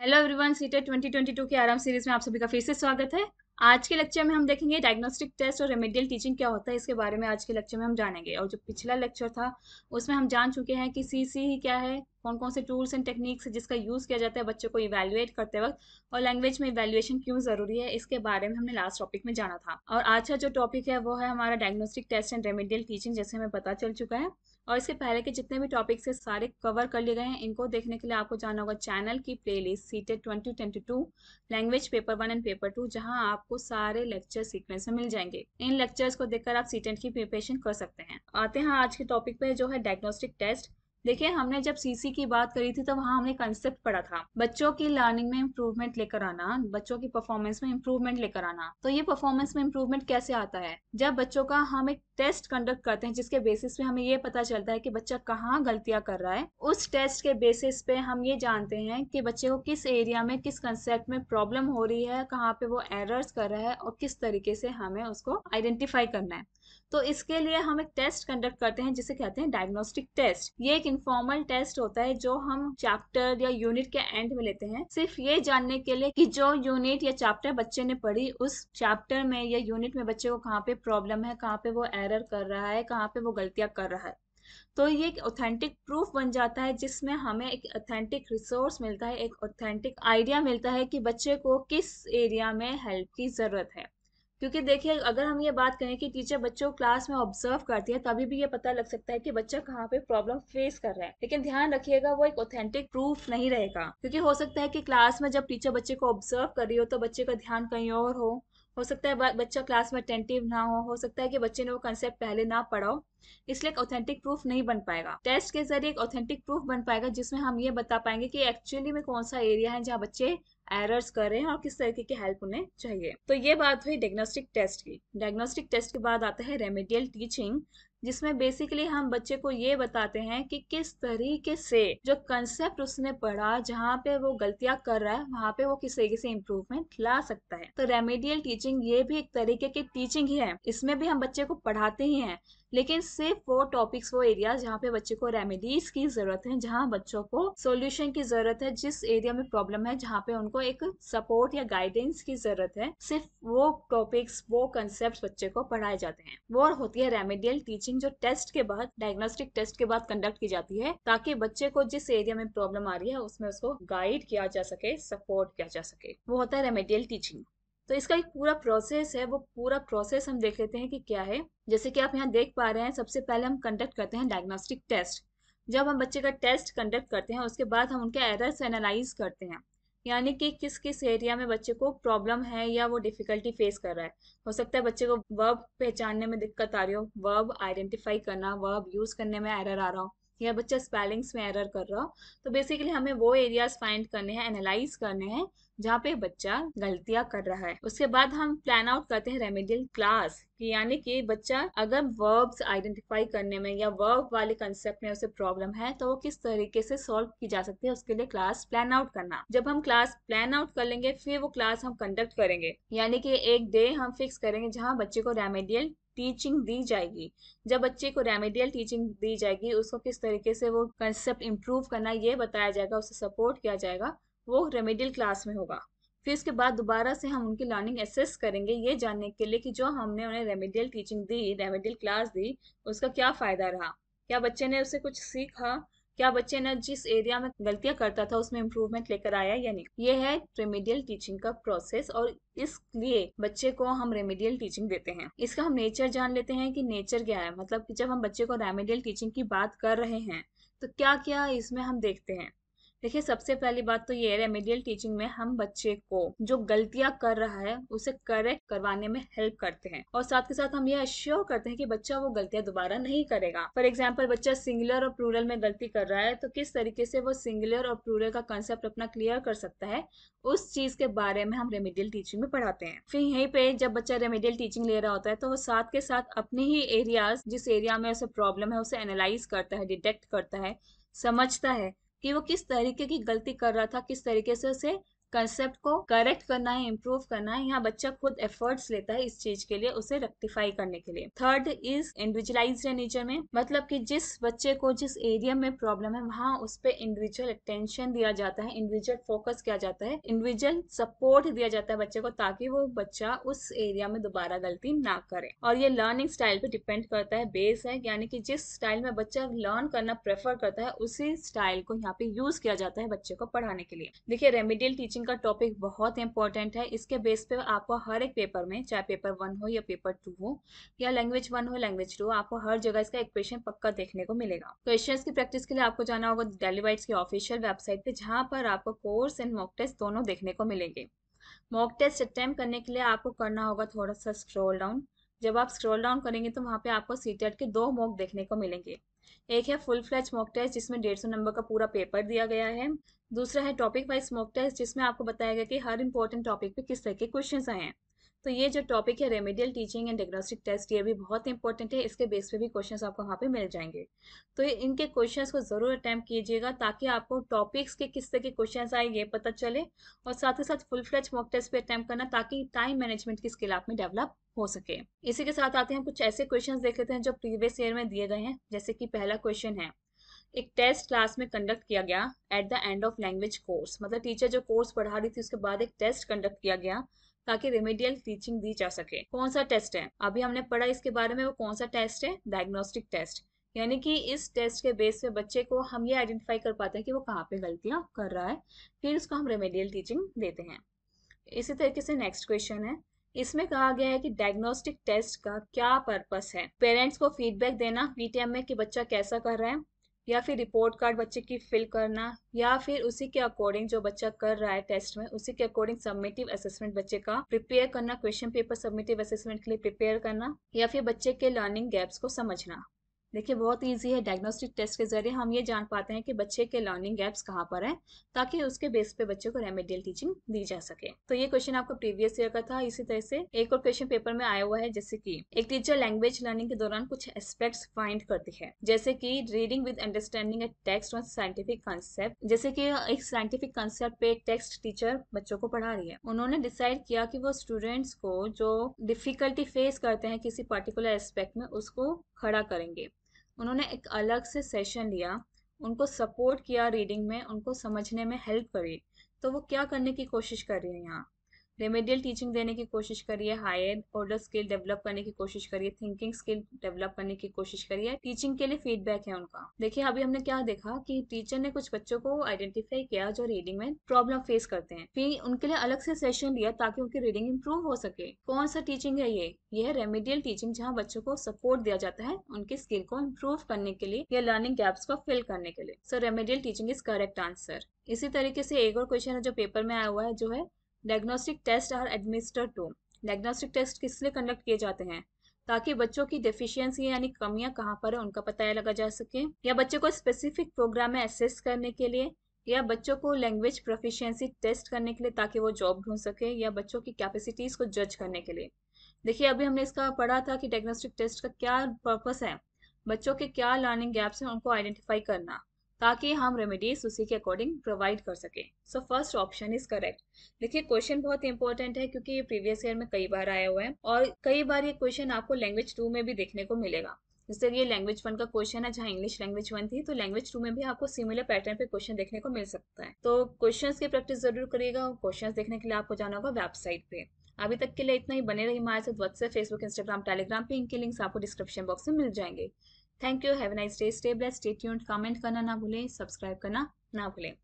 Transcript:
hello everyone CTET 2022 के आराम series में आप सभी का फिर से स्वागत है आज के लेक्चर में हम देखेंगे डायग्नोस्टिक टेस्ट और रेमेडियल टीचिंग क्या होता है इसके बारे में आज के लेक्चर में हम जानेंगे और जो पिछला लेक्चर था उसमें हम जान चुके हैं कि सी सी क्या है कौन कौन से टूल्स एंड टेक्निक्स जिसका यूज़ किया जाता है बच्चों को इवेलुएट करते वक्त और लैंग्वेज में इवेलुएशन क्यों ज़रूरी है इसके बारे में हमने लास्ट टॉपिक में जाना था और आज का जो टॉपिक है वो है हमारा diagnostic test and remedial teaching जैसे हमें पता चल चुका है और इसके पहले के जितने भी टॉपिक्स है सारे कवर कर लिए गए हैं इनको देखने के लिए आपको जाना होगा चैनल की playlist CTET twenty twenty two language paper one and paper two जहां आपको सारे लेक्चर सीक्वेंस में मिल जाएंगे इन लेक्चर्स को देखकर आप सीटेंट की प्रिपरेशन कर सकते हैं आते हैं आज के टॉपिक पे जो है डायग्नोस्टिक टेस्ट देखिए हमने जब सीसी की बात करी थी तो वहां हमने कंसेप्ट पढ़ा था बच्चों की लर्निंग में इम्प्रूवमेंट लेकर आना बच्चों की परफॉर्मेंस में इम्प्रूवमेंट लेकर आना तो ये परफॉर्मेंस में इम्प्रूवमेंट कैसे आता है जब बच्चों का हम एक टेस्ट कंडक्ट करते हैं जिसके बेसिस पे हमें ये पता चलता है कि बच्चा कहाँ गलतियां कर रहा है उस टेस्ट के बेसिस पे हम ये जानते हैं कि बच्चे को किस एरिया में किस कंसेप्ट में प्रॉब्लम हो रही है कहाँ पे वो एरर्स कर रहा है और किस तरीके से हमें उसको आइडेंटिफाई करना है तो इसके लिए हम एक टेस्ट कंडक्ट करते हैं जिसे कहते हैं डायग्नोस्टिक टेस्ट ये एक इन्फॉर्मल टेस्ट होता है जो हम चैप्टर या यूनिट के एंड में लेते हैं सिर्फ ये जानने के लिए कि जो यूनिट या चैप्टर बच्चे ने पढ़ी उस चैप्टर में या यूनिट में बच्चे को कहाँ पे प्रॉब्लम है कहाँ पे वो एरर कर रहा है कहाँ पे वो गलतियां कर रहा है तो ये एक ऑथेंटिक प्रूफ बन जाता है जिसमें हमें एक ऑथेंटिक रिसोर्स मिलता है एक ऑथेंटिक आइडिया मिलता है कि बच्चे को किस एरिया में हेल्प की ज़रूरत है क्योंकि देखिए अगर हम ये बात करें कि टीचर बच्चों को क्लास में ऑब्जर्व करती है तभी भी ये पता लग सकता है कि बच्चा कहाँ पे प्रॉब्लम फेस कर रहा है लेकिन ध्यान रखिएगा वो एक ऑथेंटिक प्रूफ नहीं रहेगा क्योंकि हो सकता है कि क्लास में जब टीचर बच्चे को ऑब्जर्व कर रही हो तो बच्चे का ध्यान कहीं और हो हो सकता है बच्चा क्लास में अटेंटिव ना हो हो सकता है कि बच्चे ने वो कंसेप्ट पहले ना पढ़ाओ इसलिए एक ऑथेंटिक प्रूफ नहीं बन पाएगा टेस्ट के जरिए एक ऑथेंटिक प्रूफ बन पाएगा जिसमें हम ये बता पाएंगे कि एक्चुअली में कौन सा एरिया है जहाँ बच्चे एरर्स कर रहे हैं और किस तरीके की हेल्प उन्हें चाहिए तो ये बात हुई डायग्नोस्टिक टेस्ट की डायग्नोस्टिक टेस्ट के बाद आता है रेमेडियल टीचिंग जिसमें बेसिकली हम बच्चे को ये बताते हैं कि किस तरीके से जो कंसेप्ट उसने पढ़ा जहाँ पे वो गलतियां कर रहा है वहाँ पे वो किस तरीके से इम्प्रूवमेंट ला सकता है तो रेमेडियल टीचिंग ये भी एक तरीके की टीचिंग ही है इसमें भी हम बच्चे को पढ़ाते ही हैं लेकिन सिर्फ वो टॉपिक्स वो एरिया जहाँ पे बच्चे को रेमेडीज की जरूरत है जहाँ बच्चों को सोल्यूशन की जरूरत है जिस एरिया में प्रॉब्लम है जहाँ पे उनको एक सपोर्ट या गाइडेंस की जरूरत है सिर्फ वो टॉपिक्स वो कंसेप्ट बच्चे को पढ़ाए जाते हैं वो होती है रेमेडियल टीचिंग टेस्टिंग जो टेस्ट के बाद डायग्नोस्टिक टेस्ट के बाद कंडक्ट की जाती है ताकि बच्चे को जिस एरिया में प्रॉब्लम आ रही है उसमें उसको गाइड किया जा सके सपोर्ट किया जा सके वो होता है रेमेडियल टीचिंग तो इसका एक पूरा प्रोसेस है वो पूरा प्रोसेस हम देख लेते हैं कि क्या है जैसे कि आप यहाँ देख पा रहे हैं सबसे पहले हम कंडक्ट करते हैं डायग्नोस्टिक टेस्ट जब हम बच्चे का टेस्ट कंडक्ट करते हैं उसके बाद हम उनके एरर्स एनालाइज करते हैं यानी कि किस किस एरिया में बच्चे को प्रॉब्लम है या वो डिफिकल्टी फेस कर रहा है हो सकता है बच्चे को वर्ब पहचानने में दिक्कत आ रही हो वर्ब आइडेंटिफाई करना वर्ब यूज करने में एरर आ रहा हो या बच्चा स्पेलिंग्स में एरर कर रहा हो तो बेसिकली हमें वो एरियाज फाइंड करने हैं एनालाइज करने हैं जहाँ पे बच्चा गलतियां कर रहा है उसके बाद हम प्लान आउट करते हैं रेमेडियल क्लास कि यानी कि बच्चा अगर वर्ब्स आइडेंटिफाई करने में या वर्ब वाले कंसेप्ट में उसे प्रॉब्लम है तो वो किस तरीके से सॉल्व की जा सकती है उसके लिए क्लास प्लान आउट करना जब हम क्लास प्लान आउट कर लेंगे फिर वो क्लास हम कंडक्ट करेंगे यानी कि एक डे हम फिक्स करेंगे जहाँ बच्चे को रेमेडियल टीचिंग दी जाएगी जब बच्चे को रेमेडियल टीचिंग दी जाएगी उसको किस तरीके से वो कंसेप्ट इम्प्रूव करना ये बताया जाएगा उसे सपोर्ट किया जाएगा वो रेमेडियल क्लास में होगा फिर इसके बाद दोबारा से हम उनकी लर्निंग एसेस करेंगे ये जानने के लिए कि जो हमने उन्हें रेमेडियल टीचिंग दी रेमेडियल क्लास दी उसका क्या फ़ायदा रहा क्या बच्चे ने उसे कुछ सीखा क्या बच्चे ने जिस एरिया में गलतियां करता था उसमें इम्प्रूवमेंट लेकर आया या नहीं ये है रेमेडियल टीचिंग का प्रोसेस और इसलिए बच्चे को हम रेमेडियल टीचिंग देते हैं इसका हम नेचर जान लेते हैं कि नेचर क्या है मतलब कि जब हम बच्चे को रेमेडियल टीचिंग की बात कर रहे हैं तो क्या क्या इसमें हम देखते हैं देखिए सबसे पहली बात तो ये है रेमेडियल टीचिंग में हम बच्चे को जो गलतियां कर रहा है उसे करेक्ट करवाने में हेल्प करते हैं और साथ के साथ हम ये अश्योर करते हैं कि बच्चा वो गलतियां दोबारा नहीं करेगा फॉर एग्जाम्पल बच्चा सिंगुलर और प्लूरल में गलती कर रहा है तो किस तरीके से वो सिंगुलर और प्लूरल का कंसेप्ट अपना क्लियर कर सकता है उस चीज के बारे में हम रेमेडियल टीचिंग में पढ़ाते हैं फिर यहीं पे जब बच्चा रेमेडियल टीचिंग ले रहा होता है तो वो साथ के साथ अपने ही एरियाज जिस एरिया में उसे प्रॉब्लम है उसे एनालाइज करता है डिटेक्ट करता है समझता है कि वो किस तरीके की गलती कर रहा था किस तरीके से उसे कंसेप्ट को करेक्ट करना है इम्प्रूव करना है यहाँ बच्चा खुद एफर्ट्स लेता है इस चीज के लिए उसे रेक्टिफाई करने के लिए थर्ड इज इंडिविजुअलाइज नेचर में मतलब कि जिस बच्चे को जिस एरिया में प्रॉब्लम है वहाँ उस पर इंडिविजुअल अटेंशन दिया जाता है इंडिविजुअल फोकस किया जाता है इंडिविजुअल सपोर्ट दिया जाता है बच्चे को ताकि वो बच्चा उस एरिया में दोबारा गलती ना करे और ये लर्निंग स्टाइल पे डिपेंड करता है बेस है यानी कि जिस स्टाइल में बच्चा लर्न करना प्रेफर करता है उसी स्टाइल को यहाँ पे यूज किया जाता है बच्चे को पढ़ाने के लिए देखिए रेमिडियल टीचिंग टीचिंग का टॉपिक बहुत इंपॉर्टेंट है इसके बेस पे आपको हर एक पेपर में चाहे पेपर वन हो या पेपर टू हो या लैंग्वेज वन हो लैंग्वेज टू आपको हर जगह इसका एक क्वेश्चन पक्का देखने को मिलेगा क्वेश्चन की प्रैक्टिस के लिए आपको जाना होगा डेली वाइट्स की ऑफिशियल वेबसाइट पे जहाँ पर आपको कोर्स एंड मॉक टेस्ट दोनों देखने को मिलेंगे मॉक टेस्ट अटैम्प करने के लिए आपको करना होगा थोड़ा सा स्क्रोल डाउन जब आप स्क्रॉल डाउन करेंगे तो वहाँ पे आपको सी के दो मॉक देखने को मिलेंगे एक है फुल फ्लैच मॉक टेस्ट जिसमें डेढ़ सौ नंबर का पूरा पेपर दिया गया है दूसरा है टॉपिक वाइज मॉक टेस्ट जिसमें आपको बताया गया कि हर इंपॉर्टेंट टॉपिक पे किस तरह के क्वेश्चन आए हैं तो ये जो टॉपिक है remedial teaching and diagnostic test ये भी बहुत इंपॉर्टेंट है इसके बेस पे भी क्वेश्चंस आपको वहाँ पे मिल जाएंगे तो इनके क्वेश्चंस को ज़रूर अटैम्प कीजिएगा ताकि आपको टॉपिक्स के किस तरह के क्वेश्चंस आए ये पता चले और साथ ही साथ फुल फ्लेज मॉक टेस्ट पे अटैम्प करना ताकि टाइम मैनेजमेंट की स्किल आप में डेवलप हो सके इसी के साथ आते हैं कुछ ऐसे क्वेश्चन देख लेते हैं जो प्रीवियस ईयर में दिए गए हैं जैसे कि पहला क्वेश्चन है एक टेस्ट क्लास में कंडक्ट किया गया at the end of language course मतलब टीचर जो कोर्स पढ़ा रही थी उसके बाद एक टेस्ट कंडक्ट किया गया ताकि रेमेडियल टीचिंग दी जा सके कौन सा टेस्ट है अभी हमने पढ़ा इसके बारे में वो कौन सा टेस्ट है डायग्नोस्टिक टेस्ट यानी कि इस टेस्ट के बेस पे बच्चे को हम ये आइडेंटिफाई कर पाते हैं कि वो कहाँ पे गलतियाँ कर रहा है फिर उसको हम रेमेडियल टीचिंग देते हैं इसी तरीके से नेक्स्ट क्वेश्चन है इसमें कहा गया है कि डायग्नोस्टिक टेस्ट का क्या पर्पस है पेरेंट्स को फीडबैक देना पीटीएम में कि बच्चा कैसा कर रहा है या फिर रिपोर्ट कार्ड बच्चे की फिल करना या फिर उसी के अकॉर्डिंग जो बच्चा कर रहा है टेस्ट में उसी के अकॉर्डिंग सबमिटिव असेसमेंट बच्चे का प्रिपेयर करना क्वेश्चन पेपर सबमिटिव असेसमेंट के लिए प्रिपेयर करना या फिर बच्चे के लर्निंग गैप्स को समझना देखिए बहुत इजी है डायग्नोस्टिक टेस्ट के जरिए हम ये जान पाते हैं कि बच्चे के लर्निंग गैप्स कहाँ पर हैं ताकि उसके बेस पे बच्चों को रेमेडियल टीचिंग दी जा सके तो ये क्वेश्चन आपको प्रीवियस ईयर का था इसी तरह से एक और क्वेश्चन पेपर में आया हुआ है जैसे कि एक टीचर लैंग्वेज लर्निंग के दौरान कुछ एस्पेक्ट फाइंड करती है जैसे की reading with understanding a text और साइंटिफिक कंसेप्ट जैसे की एक साइंटिफिक कंसेप्ट पे टेक्स्ट टीचर बच्चों को पढ़ा रही है उन्होंने डिसाइड किया कि वो स्टूडेंट्स को जो डिफिकल्टी फेस करते हैं किसी पर्टिकुलर एस्पेक्ट में उसको खड़ा करेंगे उन्होंने एक अलग से सेशन लिया उनको सपोर्ट किया रीडिंग में उनको समझने में हेल्प करी तो वो क्या करने की कोशिश कर रही है यहाँ रेमेडियल टीचिंग देने की कोशिश करिए हायर ऑर्डर स्किल डेवलप करने की कोशिश करिए थिंकिंग स्किल डेवलप करने की कोशिश करिए टीचिंग के लिए फीडबैक है उनका देखिए अभी हमने क्या देखा कि टीचर ने कुछ बच्चों को आइडेंटिफाई किया जो रीडिंग में प्रॉब्लम फेस करते हैं फिर उनके लिए अलग से सेशन लिया ताकि उनकी रीडिंग इम्प्रूव हो सके कौन सा टीचिंग है ये यह है रेमेडियल टीचिंग जहाँ बच्चों को सपोर्ट दिया जाता है उनके स्किल को इम्प्रूव करने के लिए या लर्निंग गैप्स को फिल करने के लिए so remedial teaching is correct answer इसी तरीके से एक और क्वेश्चन है जो पेपर में आया हुआ है जो है diagnostic test are administered to diagnostic test किस लिए कंडक्ट किए जाते हैं ताकि बच्चों की डेफिशिएंसी यानी कमियां कहाँ पर है उनका पता लगा जा सके या बच्चों को स्पेसिफिक प्रोग्राम में असेस करने के लिए या बच्चों को लैंग्वेज प्रोफिशियंसी टेस्ट करने के लिए ताकि वो जॉब ढूंढ सके या बच्चों की कैपेसिटीज़ को जज करने के लिए देखिए अभी हमने इसका पढ़ा था कि डायग्नोस्टिक टेस्ट का क्या पर्पस है बच्चों के क्या लर्निंग गैप्स हैं उनको आइडेंटिफाई करना ताकि हम रेमेडीज उसी के अकॉर्डिंग प्रोवाइड कर सकें so first option is correct देखिए क्वेश्चन बहुत इंपॉर्टेंट है क्योंकि ये प्रीवियस ईयर में कई बार आया हुआ है और कई बार ये क्वेश्चन आपको लैंग्वेज टू में भी देखने को मिलेगा जैसे ये लैंग्वेज वन का क्वेश्चन है जहाँ इंग्लिश लैंग्वेज वन थी तो लैंग्वेज टू में भी आपको सिमिलर पैटर्न पे क्वेश्चन देखने को मिल सकता है तो क्वेश्चन की प्रैक्टिस जरूर करिएगा क्वेश्चन देखने के लिए आपको जाना होगा वेबसाइट पे अभी तक के लिए इतना ही बने रही हमारे साथ व्हाट्सएप फेसबुक इंस्टाग्राम टेलीग्राम पे इनके लिंक्स आपको डिस्क्रिप्शन बॉक्स में मिल जाएंगे thank you have nice day stay bless stay tuned comment करना ना भूलें सब्सक्राइब करना ना भूलें